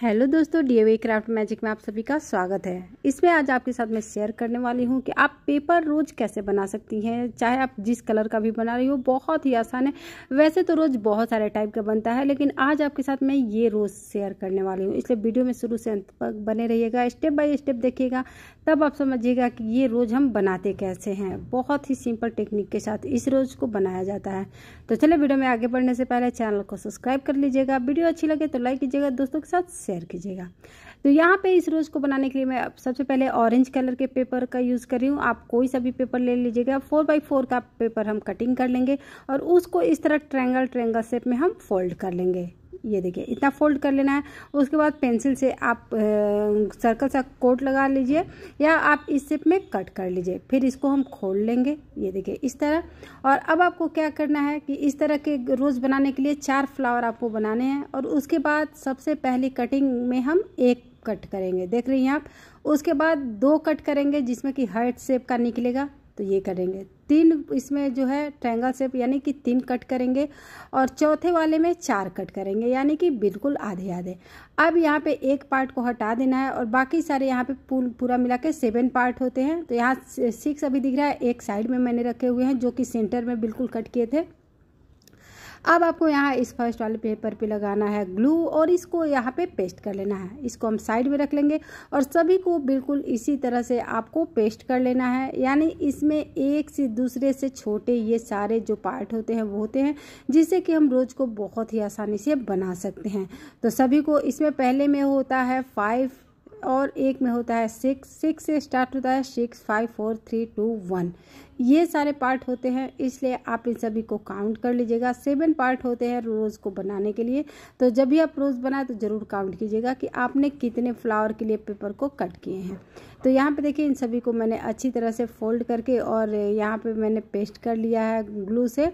hello दोस्तों D A craft magic में आप सभी का स्वागत है इसमें आज आपके साथ मैं शेयर करने वाली हूँ कि आप पेपर रोज कैसे बना सकती हैं चाहे आप जिस कलर का भी बना रही हो बहुत ही आसान है वैसे तो रोज बहुत सारे टाइप का बनता है लेकिन आज आपके साथ मैं ये रोज़ शेयर करने वाली हूँ इसलिए वीडियो में शुरू से अंत तक बने रहिएगा स्टेप बाय स्टेप देखिएगा तब आप समझिएगा कि ये रोज़ हम बनाते कैसे हैं बहुत ही सिंपल टेक्निक के साथ इस रोज़ को बनाया जाता है तो चले वीडियो में आगे बढ़ने से पहले चैनल को सब्सक्राइब कर लीजिएगा वीडियो अच्छी लगे तो लाइक कीजिएगा दोस्तों के साथ शेयर कीजिएगा तो यहाँ पे इस रोज़ को बनाने के लिए मैं सबसे पहले ऑरेंज कलर के पेपर का यूज़ कर रही हूँ आप कोई सा भी पेपर ले लीजिएगा फोर बाई फोर का पेपर हम कटिंग कर लेंगे और उसको इस तरह ट्रैंगल ट्रैंगल शेप में हम फोल्ड कर लेंगे ये देखिए इतना फोल्ड कर लेना है उसके बाद पेंसिल से आप सर्कल सा कोट लगा लीजिए या आप इस शेप में कट कर लीजिए फिर इसको हम खोल लेंगे ये देखिए इस तरह और अब आपको क्या करना है कि इस तरह के रोज़ बनाने के लिए चार फ्लावर आपको बनाने हैं और उसके बाद सबसे पहली कटिंग में हम एक कट करेंगे देख रही हैं आप उसके बाद दो कट करेंगे जिसमें कि हर्ट शेप का निकलेगा तो ये करेंगे तीन इसमें जो है ट्रैंगल शेप यानी कि तीन कट करेंगे और चौथे वाले में चार कट करेंगे यानी कि बिल्कुल आधे आधे अब यहाँ पे एक पार्ट को हटा देना है और बाकी सारे यहाँ पे पूरा मिला के सेवन पार्ट होते हैं तो यहाँ सिक्स अभी दिख रहा है एक साइड में मैंने रखे हुए हैं जो कि सेंटर में बिल्कुल कट किए थे अब आपको यहाँ इस फर्स्ट वाले पेपर पे लगाना है ग्लू और इसको यहाँ पे पेस्ट कर लेना है इसको हम साइड में रख लेंगे और सभी को बिल्कुल इसी तरह से आपको पेस्ट कर लेना है यानी इसमें एक से दूसरे से छोटे ये सारे जो पार्ट होते हैं वो होते हैं जिससे कि हम रोज़ को बहुत ही आसानी से बना सकते हैं तो सभी को इसमें पहले में होता है फाइव और एक में होता है सिक्स सिक्स से स्टार्ट होता है six five four three two one ये सारे पार्ट होते हैं इसलिए आप इन सभी को काउंट कर लीजिएगा सेवन पार्ट होते हैं रोज़ को बनाने के लिए तो जब भी आप रोज़ बनाए तो ज़रूर काउंट कीजिएगा कि आपने कितने फ्लावर के लिए पेपर को कट किए हैं तो यहाँ पे देखिए इन सभी को मैंने अच्छी तरह से फोल्ड करके और यहाँ पे मैंने पेस्ट कर लिया है ग्लू से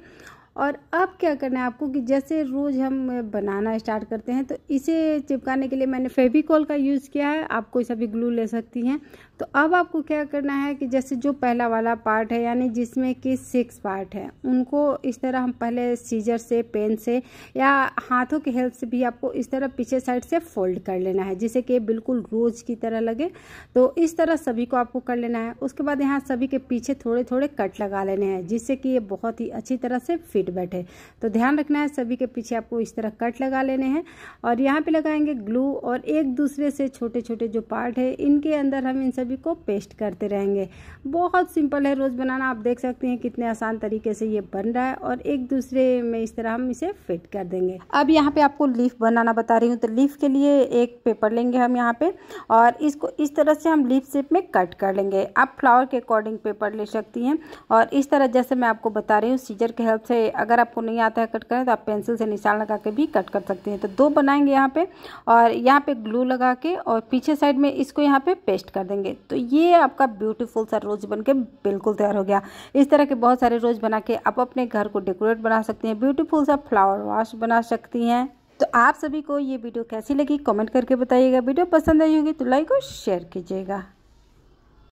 और अब क्या करना है आपको कि जैसे रोज़ हम बनाना स्टार्ट करते हैं तो इसे चिपकाने के लिए मैंने फेविकॉल का यूज़ किया है आप कोई सा भी ग्लू ले सकती हैं तो अब आपको क्या करना है कि जैसे जो पहला वाला पार्ट है यानी जिसमें कि सिक्स पार्ट है उनको इस तरह हम पहले सीजर से पेन से या हाथों की हेल्प से भी आपको इस तरह पीछे साइड से फोल्ड कर लेना है जिससे कि बिल्कुल रोज़ की तरह लगे तो इस तरह सभी को आपको कर लेना है उसके बाद यहाँ सभी के पीछे थोड़े थोड़े कट लगा लेने हैं जिससे कि ये बहुत ही अच्छी तरह से फिट फिट बैठे तो ध्यान रखना है सभी के पीछे आपको इस तरह कट लगा लेने हैं और यहाँ पे लगाएंगे ग्लू और एक दूसरे से छोटे छोटे जो पार्ट है इनके अंदर हम इन सभी को पेस्ट करते रहेंगे बहुत सिंपल है रोज़ बनाना आप देख सकते हैं कितने आसान तरीके से ये बन रहा है और एक दूसरे में इस तरह हम इसे फिट कर देंगे अब यहाँ पर आपको लीफ बनाना बता रही हूँ तो लीफ के लिए एक पेपर लेंगे हम यहाँ पर और इसको इस तरह से हम लीफ शेप में कट कर लेंगे आप फ्लावर के अकॉर्डिंग पेपर ले सकती हैं और इस तरह जैसे मैं आपको बता रही हूँ सीजर के हेल्प से अगर आपको नहीं आता है कट करें तो आप पेंसिल से निशान लगा के भी कट कर सकते हैं तो दो बनाएंगे यहाँ पे और यहाँ पे ग्लू लगा के और पीछे साइड में इसको यहाँ पे पेस्ट कर देंगे तो ये आपका ब्यूटीफुल सा रोज़ बन के बिल्कुल तैयार हो गया इस तरह के बहुत सारे रोज़ बना के आप अपने घर को डेकोरेट बना सकते हैं ब्यूटीफुल सा फ्लावर वाश बना सकती हैं तो आप सभी को ये वीडियो कैसी लगी कॉमेंट करके बताइएगा वीडियो पसंद आई होगी तो लाइक और शेयर कीजिएगा